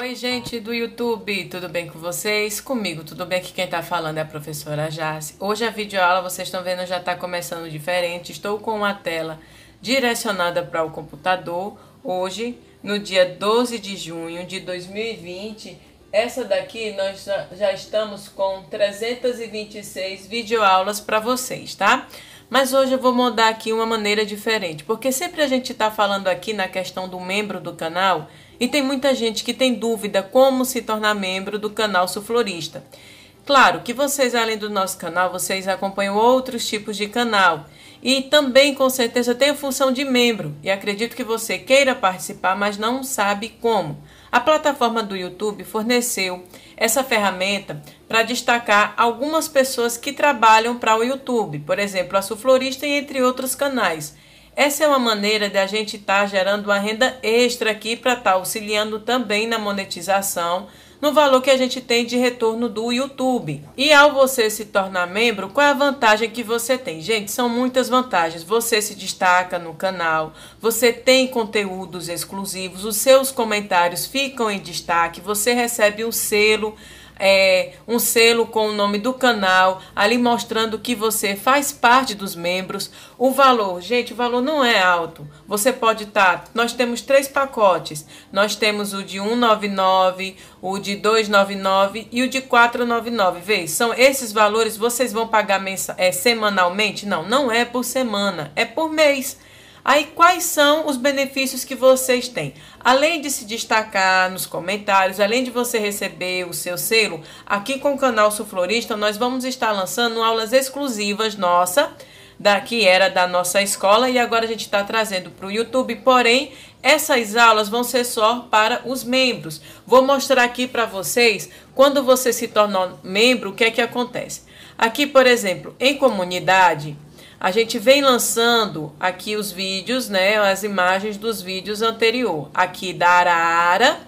Oi, gente do YouTube, tudo bem com vocês? Comigo tudo bem? Aqui quem tá falando é a professora Jace. Hoje a videoaula, vocês estão vendo, já tá começando diferente. Estou com uma tela direcionada para o computador. Hoje, no dia 12 de junho de 2020, essa daqui nós já estamos com 326 videoaulas para vocês, tá? Mas hoje eu vou mudar aqui uma maneira diferente, porque sempre a gente está falando aqui na questão do membro do canal e tem muita gente que tem dúvida como se tornar membro do canal Suflorista. Claro que vocês, além do nosso canal, vocês acompanham outros tipos de canal. E também, com certeza, tem a função de membro. E acredito que você queira participar, mas não sabe como. A plataforma do YouTube forneceu essa ferramenta para destacar algumas pessoas que trabalham para o YouTube, por exemplo, a Suflorista e entre outros canais. Essa é uma maneira de a gente estar tá gerando uma renda extra aqui para estar tá auxiliando também na monetização, no valor que a gente tem de retorno do YouTube. E ao você se tornar membro, qual é a vantagem que você tem? Gente, são muitas vantagens. Você se destaca no canal, você tem conteúdos exclusivos, os seus comentários ficam em destaque, você recebe um selo é, um selo com o nome do canal, ali mostrando que você faz parte dos membros. O valor, gente, o valor não é alto. Você pode estar. Tá, nós temos três pacotes. Nós temos o de 199, o de 299 e o de 499. Vê, são esses valores. Vocês vão pagar mensa, é, semanalmente? Não, não é por semana, é por mês. Aí, quais são os benefícios que vocês têm? Além de se destacar nos comentários, além de você receber o seu selo, aqui com o canal Suflorista, nós vamos estar lançando aulas exclusivas nossa, da, que era da nossa escola, e agora a gente está trazendo para o YouTube, porém, essas aulas vão ser só para os membros. Vou mostrar aqui para vocês, quando você se torna membro, o que é que acontece. Aqui, por exemplo, em comunidade, a gente vem lançando aqui os vídeos, né? As imagens dos vídeos anterior. Aqui da Arara.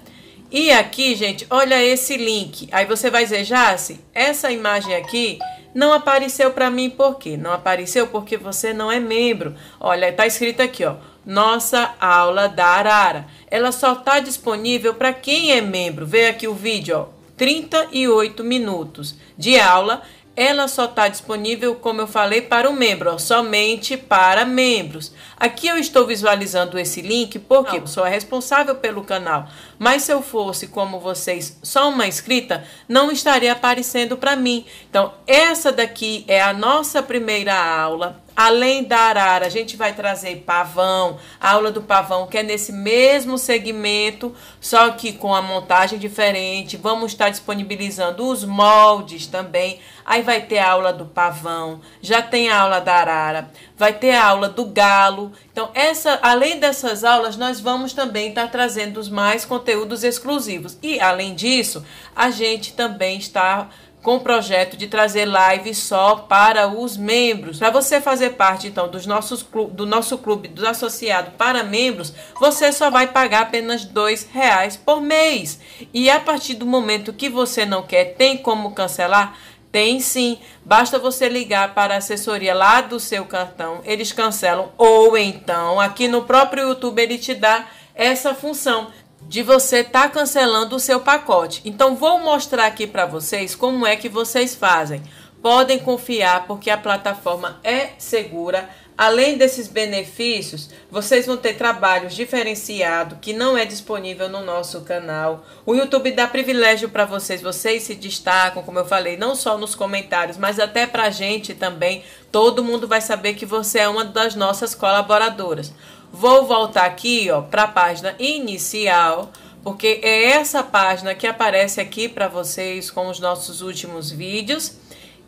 E aqui, gente, olha esse link. Aí você vai dizer, Jace, essa imagem aqui não apareceu para mim por quê? Não apareceu porque você não é membro. Olha, tá escrito aqui, ó. Nossa aula da Arara. Ela só tá disponível para quem é membro. Vê aqui o vídeo, ó. 38 minutos de aula ela só está disponível, como eu falei, para o membro, ó, somente para membros. Aqui eu estou visualizando esse link porque eu sou responsável pelo canal, mas se eu fosse, como vocês, só uma inscrita, não estaria aparecendo para mim. Então, essa daqui é a nossa primeira aula Além da arara, a gente vai trazer pavão, aula do pavão, que é nesse mesmo segmento, só que com a montagem diferente. Vamos estar disponibilizando os moldes também. Aí vai ter a aula do pavão, já tem a aula da arara, vai ter a aula do galo. Então, essa, além dessas aulas, nós vamos também estar trazendo os mais conteúdos exclusivos. E, além disso, a gente também está com o projeto de trazer live só para os membros. Para você fazer parte então dos nossos do nosso clube do associado para membros, você só vai pagar apenas dois reais por mês. E a partir do momento que você não quer, tem como cancelar? Tem sim, basta você ligar para a assessoria lá do seu cartão, eles cancelam ou então aqui no próprio YouTube ele te dá essa função de você estar tá cancelando o seu pacote. Então vou mostrar aqui para vocês como é que vocês fazem. Podem confiar porque a plataforma é segura. Além desses benefícios, vocês vão ter trabalhos diferenciados que não é disponível no nosso canal. O YouTube dá privilégio para vocês, vocês se destacam, como eu falei, não só nos comentários, mas até para a gente também Todo mundo vai saber que você é uma das nossas colaboradoras. Vou voltar aqui, ó, para a página inicial, porque é essa página que aparece aqui para vocês com os nossos últimos vídeos.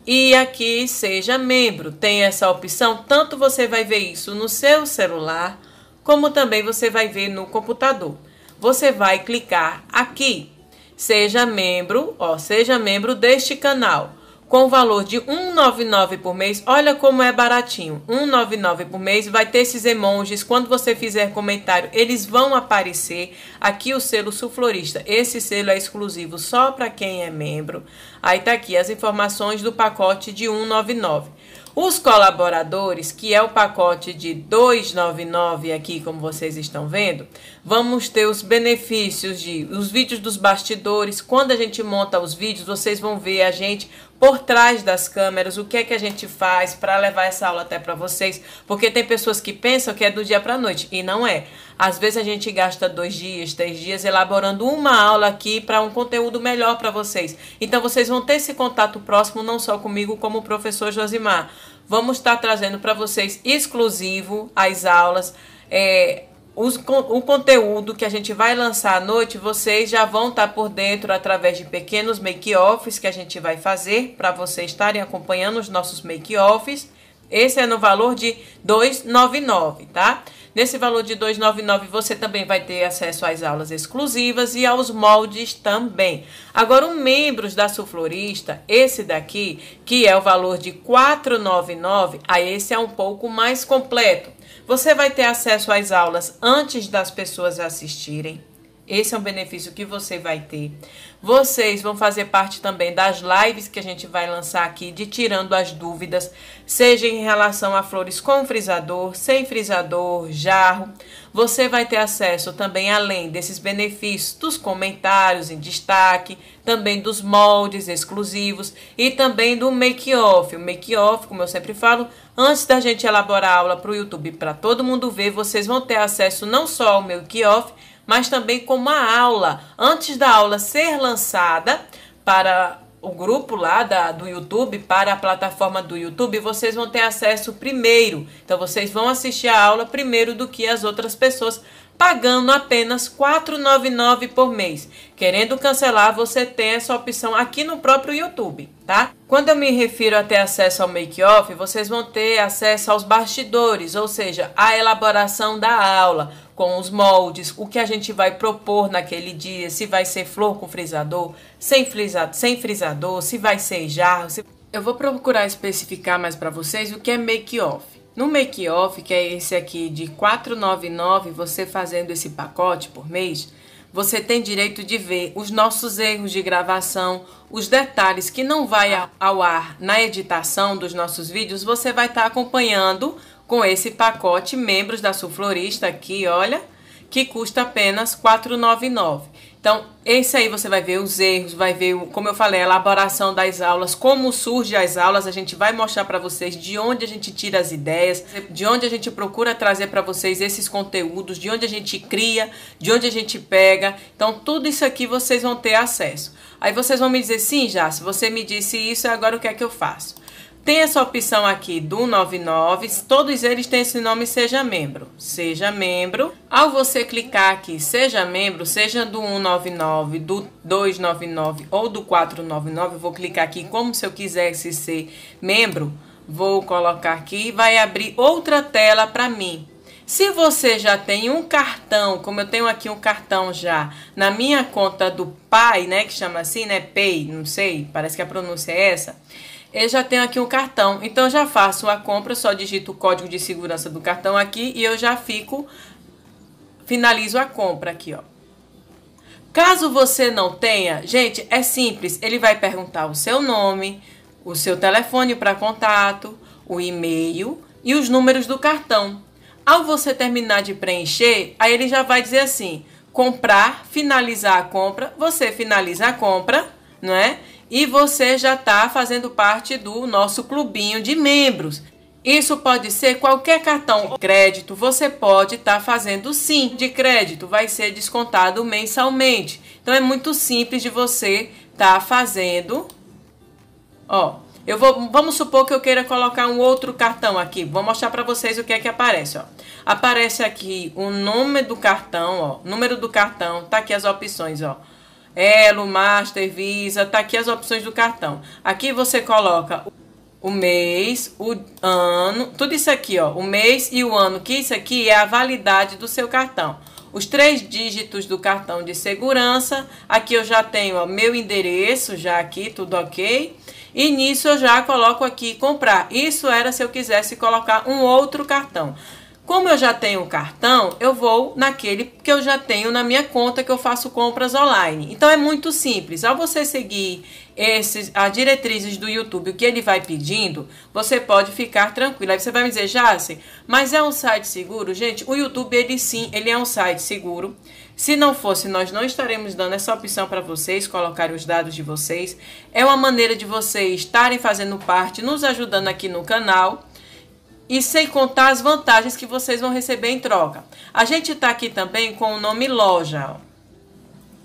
E aqui seja membro, tem essa opção, tanto você vai ver isso no seu celular, como também você vai ver no computador. Você vai clicar aqui, seja membro, ó, seja membro deste canal com o valor de 1,99 por mês. Olha como é baratinho. 1,99 por mês. Vai ter esses emojis. Quando você fizer comentário, eles vão aparecer. Aqui o selo florista Esse selo é exclusivo só para quem é membro. Aí tá aqui as informações do pacote de 1,99. Os colaboradores, que é o pacote de 299 aqui, como vocês estão vendo, vamos ter os benefícios de os vídeos dos bastidores. Quando a gente monta os vídeos, vocês vão ver a gente por trás das câmeras, o que é que a gente faz para levar essa aula até para vocês, porque tem pessoas que pensam que é do dia para noite e não é. Às vezes a gente gasta dois dias, três dias elaborando uma aula aqui para um conteúdo melhor para vocês. Então vocês vão ter esse contato próximo não só comigo como o professor Josimar. Vamos estar tá trazendo para vocês exclusivo as aulas. É, os, o conteúdo que a gente vai lançar à noite, vocês já vão estar tá por dentro através de pequenos make-offs que a gente vai fazer para vocês estarem acompanhando os nossos make-offs. Esse é no valor de 2,99, tá? Nesse valor de 299 você também vai ter acesso às aulas exclusivas e aos moldes também. Agora, o membros da Florista esse daqui, que é o valor de 499, a ah, esse é um pouco mais completo. Você vai ter acesso às aulas antes das pessoas assistirem. Esse é um benefício que você vai ter. Vocês vão fazer parte também das lives que a gente vai lançar aqui de tirando as dúvidas, seja em relação a flores com frisador, sem frisador, jarro. Você vai ter acesso também além desses benefícios, dos comentários em destaque, também dos moldes exclusivos e também do make-off. O make-off, como eu sempre falo, antes da gente elaborar a aula para o YouTube para todo mundo ver, vocês vão ter acesso não só ao make-off, mas também como a aula. Antes da aula ser lançada para o grupo lá da, do YouTube, para a plataforma do YouTube, vocês vão ter acesso primeiro. Então vocês vão assistir a aula primeiro do que as outras pessoas pagando apenas R$ 4,99 por mês. Querendo cancelar, você tem essa opção aqui no próprio YouTube, tá? Quando eu me refiro a ter acesso ao make-off, vocês vão ter acesso aos bastidores, ou seja, à elaboração da aula, com os moldes, o que a gente vai propor naquele dia, se vai ser flor com frisador, sem, frisa sem frisador, se vai ser jarro. Se... Eu vou procurar especificar mais para vocês o que é make-off. No make-off, que é esse aqui de 499, você fazendo esse pacote por mês, você tem direito de ver os nossos erros de gravação, os detalhes que não vai ao ar na editação dos nossos vídeos, você vai estar tá acompanhando com esse pacote membros da Florista aqui, olha que custa apenas 499. Então, esse aí você vai ver os erros, vai ver, como eu falei, a elaboração das aulas, como surge as aulas, a gente vai mostrar para vocês de onde a gente tira as ideias, de onde a gente procura trazer para vocês esses conteúdos, de onde a gente cria, de onde a gente pega. Então, tudo isso aqui vocês vão ter acesso. Aí vocês vão me dizer, sim, já, se você me disse isso, agora o que é que eu faço? Tem essa opção aqui do 99, todos eles têm esse nome Seja Membro. Seja Membro. Ao você clicar aqui Seja Membro, seja do 199, do 299 ou do 499, eu vou clicar aqui como se eu quisesse ser membro, vou colocar aqui, vai abrir outra tela para mim. Se você já tem um cartão, como eu tenho aqui um cartão já na minha conta do Pai, né, que chama assim, né, Pay, não sei, parece que a pronúncia é essa eu já tenho aqui um cartão. Então eu já faço a compra, só digito o código de segurança do cartão aqui e eu já fico finalizo a compra aqui, ó. Caso você não tenha, gente, é simples. Ele vai perguntar o seu nome, o seu telefone para contato, o e-mail e os números do cartão. Ao você terminar de preencher, aí ele já vai dizer assim: comprar, finalizar a compra. Você finaliza a compra, não é? e você já está fazendo parte do nosso clubinho de membros. Isso pode ser qualquer cartão de crédito, você pode estar tá fazendo sim de crédito, vai ser descontado mensalmente. Então é muito simples de você estar tá fazendo. Ó, eu vou, vamos supor que eu queira colocar um outro cartão aqui. Vou mostrar para vocês o que é que aparece, ó. Aparece aqui o nome do cartão, ó, número do cartão, tá aqui as opções, ó. Elo, Master, Visa, tá aqui as opções do cartão. Aqui você coloca o mês, o ano, tudo isso aqui, ó, o mês e o ano, que isso aqui é a validade do seu cartão. Os três dígitos do cartão de segurança, aqui eu já tenho meu endereço, já aqui, tudo ok. E nisso eu já coloco aqui comprar. Isso era se eu quisesse colocar um outro cartão. Como eu já tenho o cartão, eu vou naquele que eu já tenho na minha conta que eu faço compras online. Então é muito simples. Ao você seguir esses, as diretrizes do YouTube, o que ele vai pedindo, você pode ficar tranquilo. Aí você vai me dizer, Jace, mas é um site seguro? Gente, o YouTube, ele sim, ele é um site seguro. Se não fosse, nós não estaremos dando essa opção para vocês, colocar os dados de vocês. É uma maneira de vocês estarem fazendo parte, nos ajudando aqui no canal e sem contar as vantagens que vocês vão receber em troca. A gente está aqui também com o nome loja.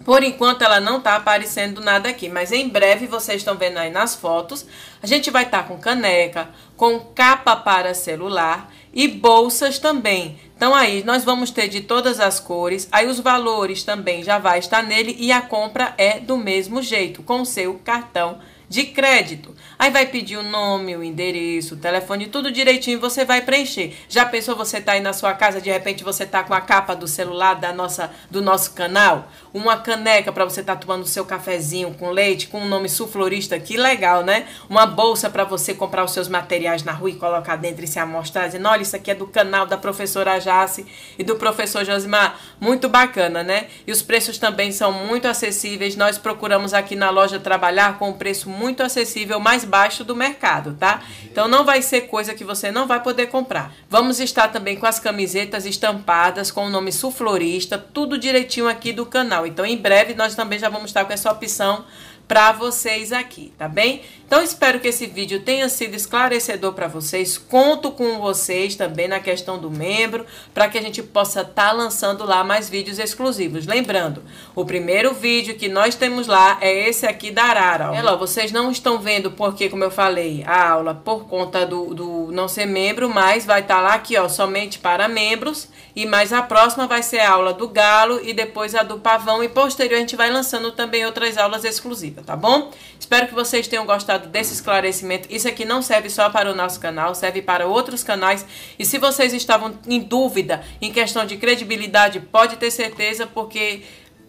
Por enquanto ela não está aparecendo nada aqui, mas em breve vocês estão vendo aí nas fotos. A gente vai estar tá com caneca, com capa para celular e bolsas também. Então aí nós vamos ter de todas as cores, aí os valores também já vai estar nele e a compra é do mesmo jeito, com seu cartão de crédito. Aí vai pedir o nome, o endereço, o telefone, tudo direitinho, você vai preencher. Já pensou você tá aí na sua casa, de repente você tá com a capa do celular da nossa do nosso canal, uma caneca para você tá tomando seu cafezinho com leite, com o um nome Florista. que legal, né? Uma bolsa para você comprar os seus materiais na rua e colocar dentro e se amostrar, dizendo, olha, isso aqui é do canal da professora Jace e do professor Josimar. Muito bacana, né? E os preços também são muito acessíveis. Nós procuramos aqui na loja trabalhar com um preço muito acessível, mais abaixo do mercado, tá? Então não vai ser coisa que você não vai poder comprar. Vamos estar também com as camisetas estampadas com o nome Florista, tudo direitinho aqui do canal. Então em breve nós também já vamos estar com essa opção para vocês aqui, tá bem? Então espero que esse vídeo tenha sido esclarecedor para vocês. Conto com vocês também na questão do membro, para que a gente possa estar tá lançando lá mais vídeos exclusivos. Lembrando, o primeiro vídeo que nós temos lá é esse aqui da Arara. Ó. É, ó, vocês não estão vendo porque, como eu falei, a aula por conta do, do não ser membro, mas vai estar tá lá aqui, ó, somente para membros. E mais a próxima vai ser a aula do galo e depois a do pavão e posterior a gente vai lançando também outras aulas exclusivas tá bom? Espero que vocês tenham gostado desse esclarecimento. Isso aqui não serve só para o nosso canal, serve para outros canais. E se vocês estavam em dúvida em questão de credibilidade, pode ter certeza, porque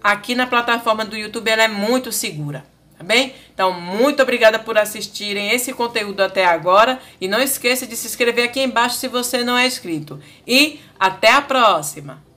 aqui na plataforma do YouTube ela é muito segura, tá bem? Então, muito obrigada por assistirem esse conteúdo até agora e não esqueça de se inscrever aqui embaixo se você não é inscrito. E até a próxima.